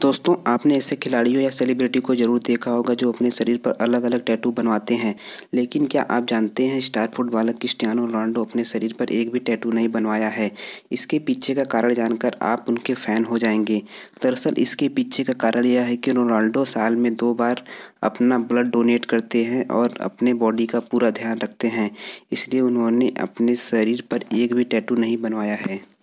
दोस्तों आपने ऐसे खिलाड़ियों या सेलिब्रिटी को ज़रूर देखा होगा जो अपने शरीर पर अलग अलग टैटू बनवाते हैं लेकिन क्या आप जानते हैं स्टार फुटबॉलर क्रिस्टियानो रोनाल्डो अपने शरीर पर एक भी टैटू नहीं बनवाया है इसके पीछे का कारण जानकर आप उनके फ़ैन हो जाएंगे दरअसल इसके पीछे का कारण यह है कि रोनाल्डो साल में दो बार अपना ब्लड डोनेट करते हैं और अपने बॉडी का पूरा ध्यान रखते हैं इसलिए उन्होंने अपने शरीर पर एक भी टैटू नहीं बनवाया है